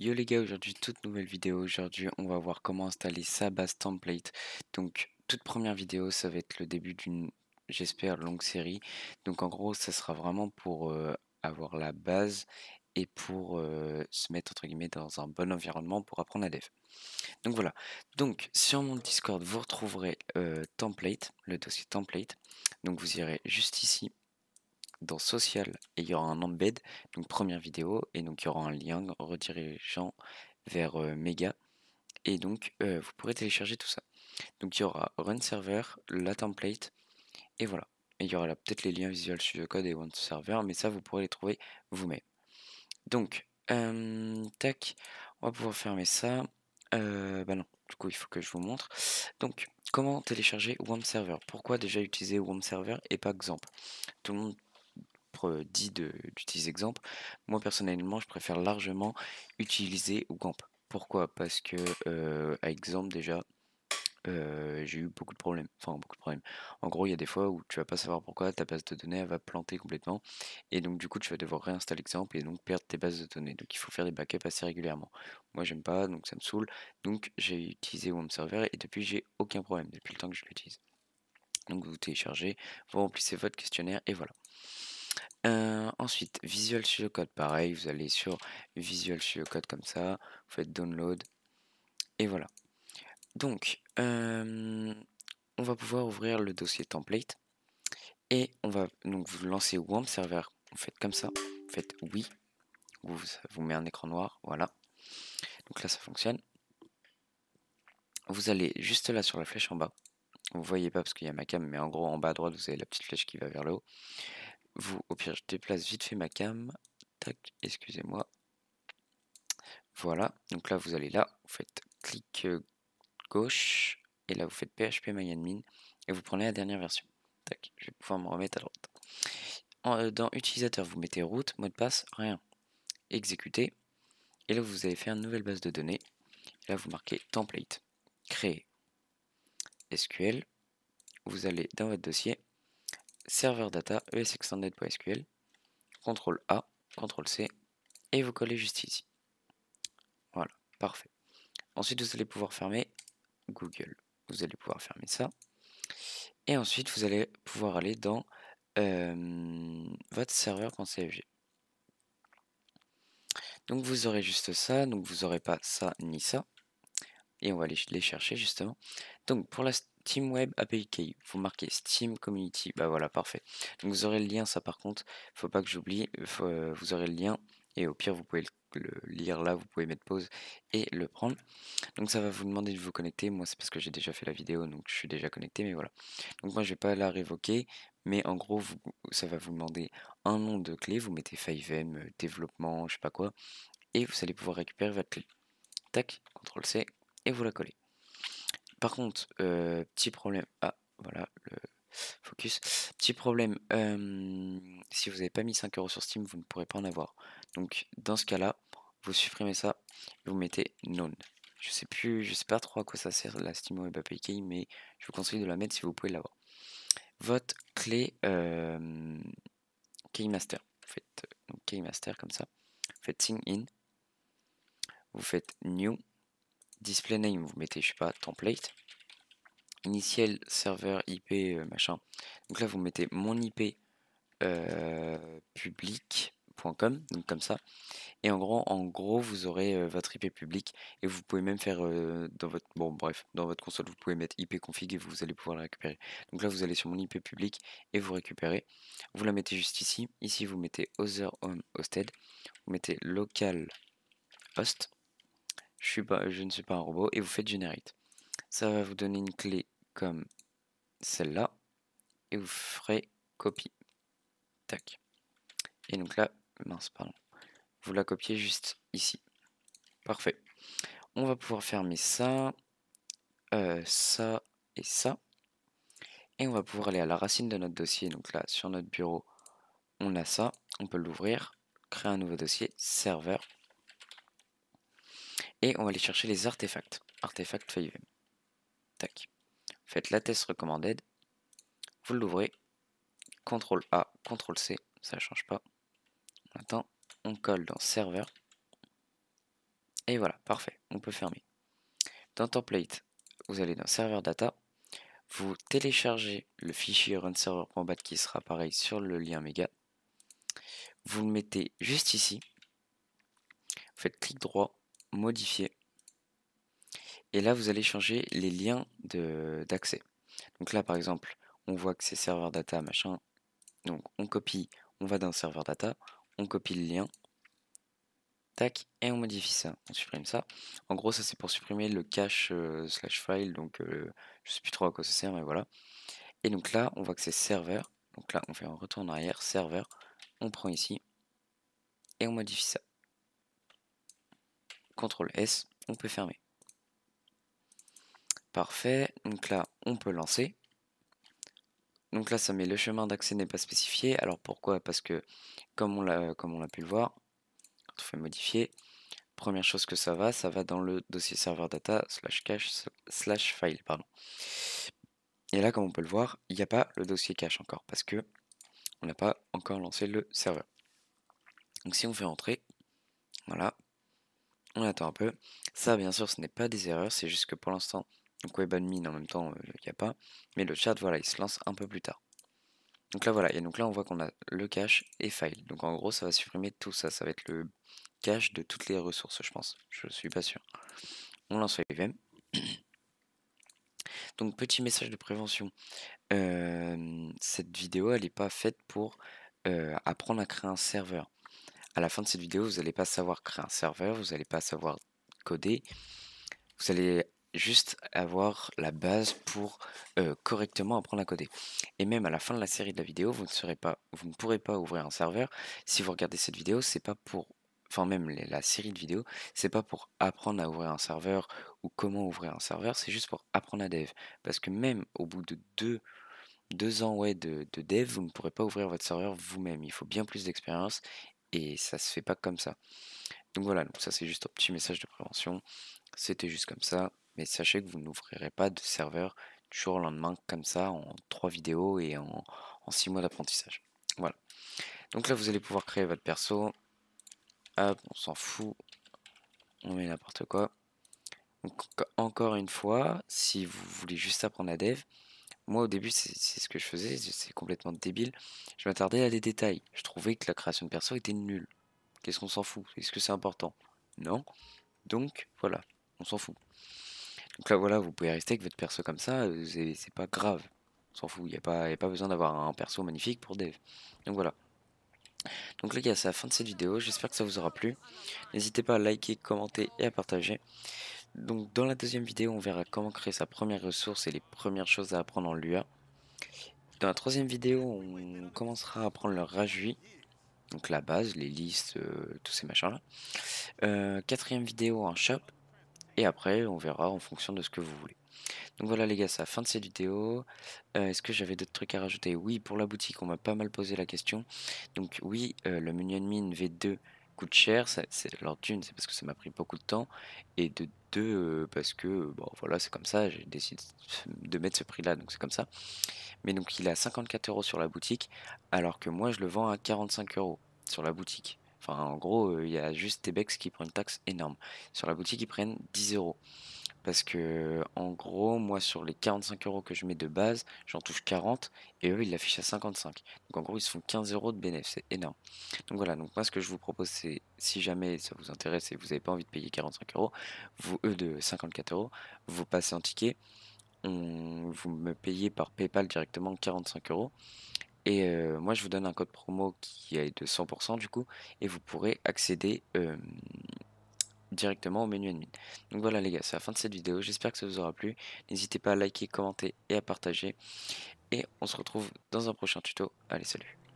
Yo les gars, aujourd'hui toute nouvelle vidéo, aujourd'hui on va voir comment installer sa base template. Donc toute première vidéo, ça va être le début d'une, j'espère, longue série. Donc en gros, ça sera vraiment pour euh, avoir la base et pour euh, se mettre entre guillemets dans un bon environnement pour apprendre à dev. Donc voilà, donc sur mon Discord, vous retrouverez euh, template, le dossier template. Donc vous irez juste ici dans Social, et il y aura un embed, donc première vidéo, et donc il y aura un lien redirigeant vers méga Et donc vous pourrez télécharger tout ça. Donc il y aura Run Server, la template, et voilà. Et il y aura peut-être les liens sur Studio Code et One Server, mais ça vous pourrez les trouver vous-même. Donc, tac, on va pouvoir fermer ça. bah non, du coup il faut que je vous montre. Donc, comment télécharger One Server Pourquoi déjà utiliser One Server et pas exemple Tout le monde dit d'utiliser exemple moi personnellement, je préfère largement utiliser ou GAMP. Pourquoi Parce que à exemple déjà, j'ai eu beaucoup de problèmes. Enfin, beaucoup de problèmes. En gros, il y a des fois où tu vas pas savoir pourquoi ta base de données va planter complètement. Et donc, du coup, tu vas devoir réinstaller exemple et donc perdre tes bases de données. Donc, il faut faire des backups assez régulièrement. Moi, j'aime pas, donc ça me saoule. Donc, j'ai utilisé Home Server et depuis, j'ai aucun problème depuis le temps que je l'utilise. Donc, vous téléchargez, vous remplissez votre questionnaire et voilà. Euh, ensuite Visual Studio Code, pareil, vous allez sur Visual Studio Code comme ça, vous faites download et voilà. Donc, euh, on va pouvoir ouvrir le dossier template et on va donc vous lancer Wamp Server, vous faites comme ça, vous faites «oui», vous ça vous met un écran noir, voilà. Donc là ça fonctionne. Vous allez juste là sur la flèche en bas, vous voyez pas parce qu'il y a ma cam, mais en gros en bas à droite vous avez la petite flèche qui va vers le haut vous, au pire, je déplace vite fait ma cam. Tac, excusez-moi. Voilà, donc là, vous allez là, vous faites clic euh, gauche, et là, vous faites PHP MyAdmin, et vous prenez la dernière version. Tac, je vais pouvoir me remettre à droite. Euh, dans utilisateur, vous mettez route, mot de passe, rien. Exécuter, et là, vous allez faire une nouvelle base de données. là, vous marquez template, créer, SQL. Vous allez dans votre dossier, serveur data e sql CTRL A, CTRL C, et vous collez juste ici. Voilà, parfait. Ensuite, vous allez pouvoir fermer Google. Vous allez pouvoir fermer ça. Et ensuite, vous allez pouvoir aller dans euh, votre serveur.cfg. Donc vous aurez juste ça, donc vous n'aurez pas ça ni ça. Et on va aller les chercher justement. Donc pour la Steam Web API Vous marquez Steam Community. Bah voilà, parfait. Donc vous aurez le lien, ça par contre, faut pas que j'oublie. Euh, euh, vous aurez le lien et au pire, vous pouvez le, lire là, vous pouvez mettre pause et le prendre. Donc ça va vous demander de vous connecter. Moi, c'est parce que j'ai déjà fait la vidéo, donc je suis déjà connecté, mais voilà. Donc moi, je vais pas la révoquer, mais en gros, ça va vous demander un nom de clé. Vous mettez 5M, euh, développement, je sais pas quoi, et vous allez pouvoir récupérer votre clé. Tac, CTRL C, et vous la collez. Par contre, euh, petit problème. Ah, voilà le focus. Petit problème. si vous n'avez pas mis 5 euros sur Steam, vous ne pourrez pas en avoir. Donc, dans ce cas-là, vous supprimez ça vous mettez None. Je sais plus, je sais pas trop à quoi ça sert la Steam Web API, mais je vous conseille de la mettre si vous pouvez l'avoir. Votre clé euh, Keymaster. Vous faites Keymaster comme ça. Vous faites Sign In. Vous faites New display name, vous mettez, je sais pas, template, initial serveur IP euh, machin. Donc là, vous mettez mon IP euh, public.com, donc comme ça. Et en gros, en gros, vous aurez euh, votre IP public et vous pouvez même faire dans votre bon bref, dans votre console, vous pouvez mettre IP config et vous allez pouvoir la récupérer. Donc là, vous allez sur mon IP public et vous récupérez. Vous la mettez juste ici. Ici, vous mettez other home hosted. Vous mettez local host je, ne suis pas un robot, et vous faites generate. Ça va vous donner une clé comme celle-là, et vous ferez copie. Tac. Et donc là, mince, pardon. Vous la copiez juste ici. Parfait. On va pouvoir fermer ça, euh, ça et ça. Et on va pouvoir aller à la racine de notre dossier. Donc là, sur notre bureau, on a ça. On peut l'ouvrir, créer un nouveau dossier, serveur. Et on va aller chercher les artefacts. Artefact 5 Tac. Faites la test recommanded. Vous l'ouvrez. CTRL A, CTRL C. Ça ne change pas. Maintenant, on colle dans serveur. Et voilà, parfait. On peut fermer. Dans template, vous allez dans serveur data. Vous téléchargez le fichier runserver.bat qui sera pareil sur le lien méga. Vous le mettez juste ici. Vous faites clic droit modifier. Et là, vous allez changer les liens d'accès. Donc là, par exemple, on voit que c'est serveur data, machin. Donc on copie, on va dans serveur data, on copie le lien, tac, et on modifie ça. On supprime ça. En gros, ça c'est pour supprimer le cache euh, slash file, donc euh, je sais plus trop à quoi ça sert, mais voilà. Et donc là, on voit que c'est serveur. Donc là, on fait un retour en arrière, serveur, on prend ici, et on modifie ça. CTRL S, on peut fermer. Parfait, donc là on peut lancer. Donc là ça met le chemin d'accès n'est pas spécifié. Alors pourquoi Parce que comme on l'a pu le voir, quand on fait modifier, première chose que ça va, ça va dans le dossier serveur data slash cache slash file. Pardon. Et là comme on peut le voir, il n'y a pas le dossier cache encore parce que on n'a pas encore lancé le serveur. Donc si on fait entrer, voilà, on attend un peu. Ça, bien sûr, ce n'est pas des erreurs, c'est juste que pour l'instant, donc WebAdmin en même temps, euh, il n'y a pas. Mais le chat, voilà, il se lance un peu plus tard. Donc là, voilà. Et donc là, on voit qu'on a le cache et file. Donc en gros, ça va supprimer tout ça. Ça va être le cache de toutes les ressources, je pense. Je suis pas sûr. On lance même Donc petit message de prévention. Euh, cette vidéo, elle n'est pas faite pour euh, apprendre à créer un serveur à la fin de cette vidéo, vous n'allez pas savoir créer un serveur, vous n'allez pas savoir coder, vous allez juste avoir la base pour euh, correctement apprendre à coder. Et même à la fin de la série de la vidéo, vous ne, serez pas, vous ne pourrez pas ouvrir un serveur. Si vous regardez cette vidéo, c'est pas pour enfin même la série de vidéos, c'est pas pour apprendre à ouvrir un serveur ou comment ouvrir un serveur, c'est juste pour apprendre à dev. Parce que même au bout de deux, deux ans ouais, de, de dev, vous ne pourrez pas ouvrir votre serveur vous-même. Il faut bien plus d'expérience et ça se fait pas comme ça. Donc voilà, donc ça c'est juste un petit message de prévention. C'était juste comme ça, mais sachez que vous n'ouvrirez pas de serveur du jour au lendemain comme ça en trois vidéos et en, six mois d'apprentissage. Voilà. Donc là vous allez pouvoir créer votre perso. Hop, on s'en fout. On met n'importe quoi. Donc encore une fois, si vous voulez juste apprendre la dev, moi, au début, c'est ce que je faisais, c'est complètement débile. Je m'attardais à des détails. Je trouvais que la création de perso était nulle. Qu'est-ce qu'on s'en fout Est-ce que c'est important Non. Donc, voilà, on s'en fout. Donc là, voilà, vous pouvez rester avec votre perso comme ça, euh, c'est pas grave. On s'en fout, il n'y a, pas, pas besoin d'avoir un perso magnifique pour dev. Donc voilà. Donc les gars, c'est la fin de cette vidéo, j'espère que ça vous aura plu. N'hésitez pas à liker, commenter et à partager donc dans la deuxième vidéo, on verra comment créer sa première ressource et les premières choses à apprendre en Lua. Dans la troisième vidéo, on commencera à apprendre le rajui, donc la base, les listes, euh, tous ces machins-là. Euh, quatrième vidéo, un shop, et après, on verra en fonction de ce que vous voulez. Donc voilà les gars, c'est la fin de cette vidéo. Euh, est-ce que j'avais d'autres trucs à rajouter Oui, pour la boutique, on m'a pas mal posé la question. Donc oui, le menu admin V2 coûte cher, c'est c'est parce que ça m'a pris beaucoup de temps, et de deux, euh, parce que, bon, voilà, c'est comme ça, j'ai décidé de mettre ce prix-là, donc c'est comme ça. Mais donc, il est à 54 euros sur la boutique, alors que moi, je le vends à 45 euros sur la boutique. Enfin, en gros, euh, il y a juste Tebex qui prend une taxe énorme. Sur la boutique, ils prennent 10 euros. Parce que, en gros, moi, sur les 45 euros que je mets de base, j'en touche 40 et eux, ils l'affichent à 55. Donc, en gros, ils se font 15 euros de bénéfice. C'est énorme. Donc, voilà. Donc, moi, ce que je vous propose, c'est si jamais ça vous intéresse et vous n'avez pas envie de payer 45 euros, vous, eux, de 54 euros, vous passez en ticket. vous me payez par PayPal directement 45 euros. Et euh, moi, je vous donne un code promo qui est de 100% du coup, et vous pourrez accéder euh, directement au menu admin. Donc voilà les gars, c'est la fin de cette vidéo, j'espère que ça vous aura plu. N'hésitez pas à liker, commenter et à partager. Et on se retrouve dans un prochain tuto. Allez, salut